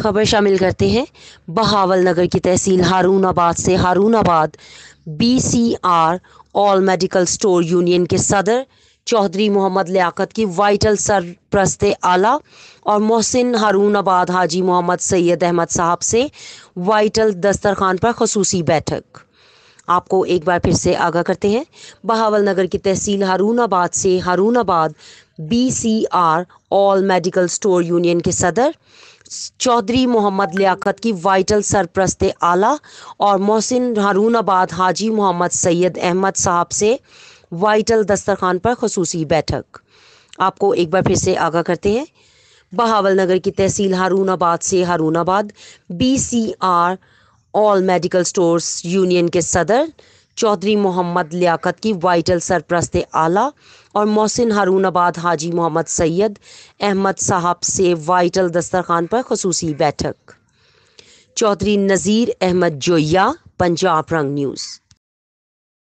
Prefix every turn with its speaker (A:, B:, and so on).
A: खबर शामिल करते हैं बहावल नगर की तहसील आबाद से आबाद B C R all medical store union के सदर चौधरी मोहम्मद लियाकत की वाइटल सरप्रस्त आला और मोहसिन हारून आबाद हाजी मोहम्मद सैयद अहमद साहब से वाइटल दस्तरखान पर खसूसी बैठक आपको एक बार फिर से आगाह करते हैं बहावल नगर की तहसील हारूनाबाद से Harunabad B C R all medical store union के सदर चौधरी मोहम्मद लियाकत की वाइटल सरप्रस्त आला और मोहसिन हारूनाबाद हाजी मोहम्मद सैयद अहमद साहब से वाइटल दस्तरखान पर खसूसी बैठक आपको एक बार फिर से आगाह करते हैं बहावल नगर की तहसील हारूनाबाद से Harunabad B C R all medical stores union के सदर चौधरी मोहम्मद लियाकत की वाइटल सरप्रस्त आला और मोहसिन हारूनाबाद हाजी मोहम्मद सैयद अहमद साहब से वाइटल दस्तरखान पर खसूसी बैठक चौधरी नज़ीर अहमद जोया पंजाब
B: रंग न्यूज़